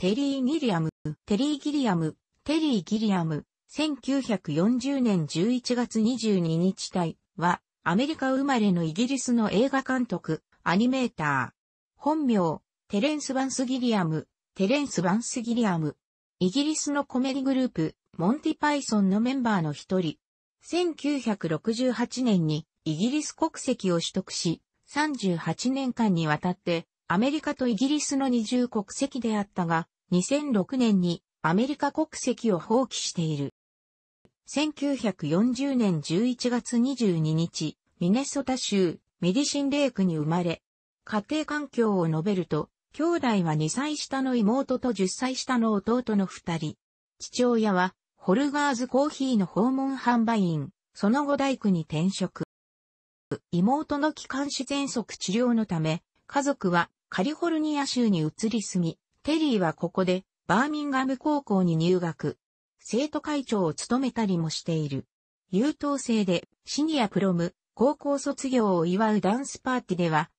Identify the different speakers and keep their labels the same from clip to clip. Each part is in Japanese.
Speaker 1: テリー・ギリアム、テリー・ギリアム、テリー・ギリアム、1940年11月22日体は、アメリカ生まれのイギリスの映画監督、アニメーター。本名、テレンス・バンス・ギリアム、テレンス・バンス・ギリアム。イギリスのコメディグループ、モンティ・パイソンのメンバーの一人。1968年にイギリス国籍を取得し、38年間にわたってアメリカとイギリスの二重国籍であったが、2006年にアメリカ国籍を放棄している。1940年11月22日、ミネソタ州メディシンレイクに生まれ、家庭環境を述べると、兄弟は2歳下の妹と10歳下の弟の2人。父親は、ホルガーズコーヒーの訪問販売員、その後大工に転職。妹の気管支喘息治療のため、家族はカリフォルニア州に移り住み、テリーはここでバーミンガム高校に入学。生徒会長を務めたりもしている。優等生でシニアプロム、高校卒業を祝うダンスパーティーでは、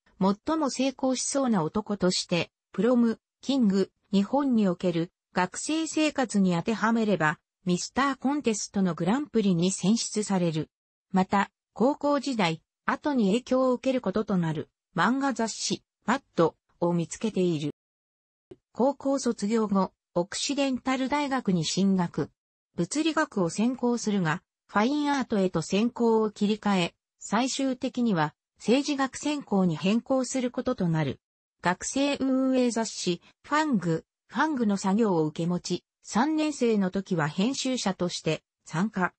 Speaker 1: 最も成功しそうな男として、プロム、キング、日本における学生生活に当てはめれば、ミスターコンテストのグランプリに選出される。また、高校時代、後に影響を受けることとなる、漫画雑誌、マッド、を見つけている。高校卒業後、オクシデンタル大学に進学。物理学を専攻するが、ファインアートへと専攻を切り替え、最終的には政治学専攻に変更することとなる。学生運営雑誌、ファング、ファングの作業を受け持ち、3年生の時は編集者として参加。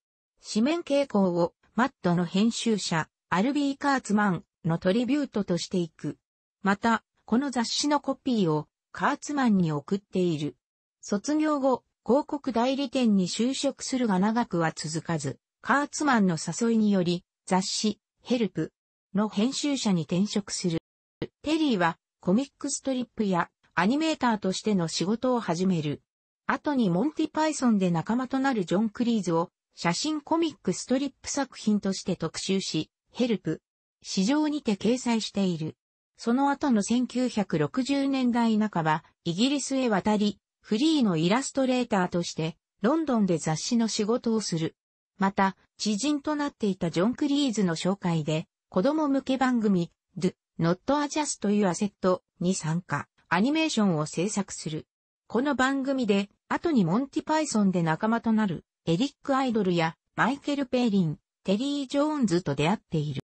Speaker 1: 紙面傾向をマットの編集者、アルビー・カーツマンのトリビュートとしていく。また、この雑誌のコピーをカーツマンに送っている。卒業後、広告代理店に就職するが長くは続かず、カーツマンの誘いにより、雑誌、ヘルプの編集者に転職する。テリーはコミックストリップやアニメーターとしての仕事を始める。後にモンティパイソンで仲間となるジョン・クリーズを写真コミックストリップ作品として特集し、ヘルプ、市場にて掲載している。その後の1960年代半ば、イギリスへ渡り、フリーのイラストレーターとして、ロンドンで雑誌の仕事をする。また、知人となっていたジョン・クリーズの紹介で、子供向け番組、Do Not Adjust というアセットに参加、アニメーションを制作する。この番組で、後にモンティ・パイソンで仲間となる、エリック・アイドルや、マイケル・ペイリン、テリー・ジョーンズと出会っている。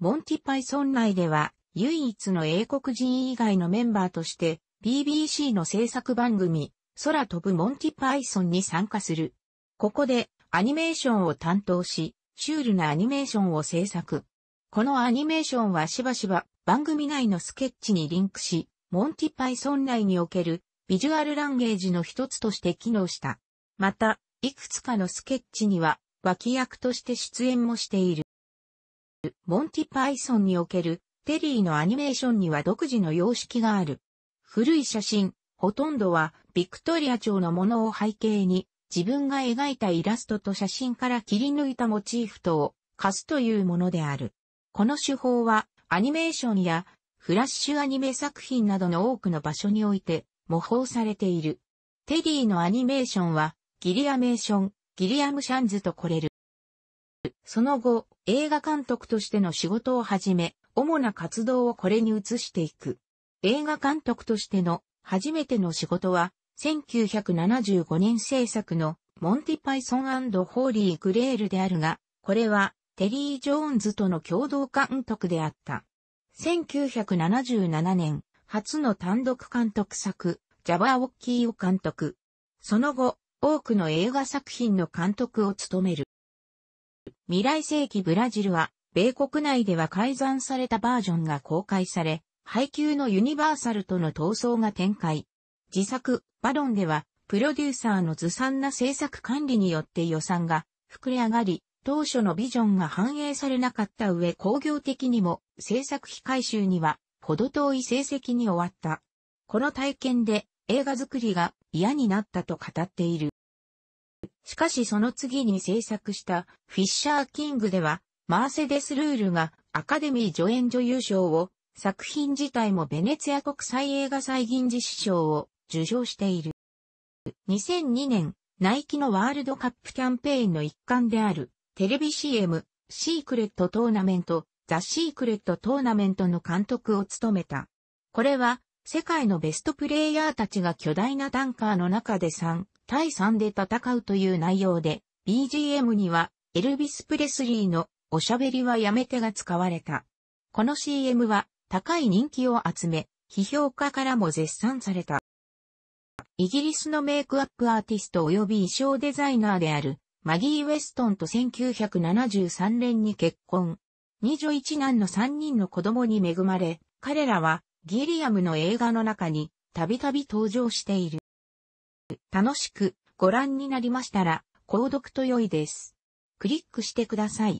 Speaker 1: モンティ・パイソン内では、唯一の英国人以外のメンバーとして、BBC の制作番組、空飛ぶモンティパイソンに参加する。ここでアニメーションを担当し、シュールなアニメーションを制作。このアニメーションはしばしば番組内のスケッチにリンクし、モンティパイソン内におけるビジュアルランゲージの一つとして機能した。また、いくつかのスケッチには脇役として出演もしている。モンティパイソンにおけるテリーのアニメーションには独自の様式がある。古い写真、ほとんどはビクトリア朝のものを背景に、自分が描いたイラストと写真から切り抜いたモチーフとを貸すというものである。この手法はアニメーションやフラッシュアニメ作品などの多くの場所において模倣されている。テリーのアニメーションはギリアメーション、ギリアム・シャンズとこれる。その後、映画監督としての仕事を始め、主な活動をこれに移していく。映画監督としての初めての仕事は、1975年制作のモンティパイソンホーリー・グレールであるが、これはテリー・ジョーンズとの共同監督であった。1977年、初の単独監督作、ジャバー・ウォッキーを監督。その後、多くの映画作品の監督を務める。未来世紀ブラジルは米国内では改ざんされたバージョンが公開され、配給のユニバーサルとの闘争が展開。自作、バロンでは、プロデューサーのずさんな制作管理によって予算が膨れ上がり、当初のビジョンが反映されなかった上工業的にも制作費回収には程遠い成績に終わった。この体験で映画作りが嫌になったと語っている。しかしその次に制作したフィッシャーキングではマーセデス・ルールがアカデミー助演女優賞を、作品自体もベネツィア国際映画祭銀次賞を受賞している。2002年、ナイキのワールドカップキャンペーンの一環である、テレビ CM、シークレットトーナメント、ザ・シークレットトーナメントの監督を務めた。これは、世界のベストプレイヤーたちが巨大なタンカーの中で3対3で戦うという内容で、BGM にはエルビス・プレスリーのおしゃべりはやめてが使われた。この CM は高い人気を集め、批評家からも絶賛された。イギリスのメイクアップアーティスト及び衣装デザイナーであるマギー・ウェストンと1973年に結婚。二女一男の三人の子供に恵まれ、彼らはギリアムの映画の中にたびたび登場している。楽しくご覧になりましたら、購読と良いです。クリックしてください。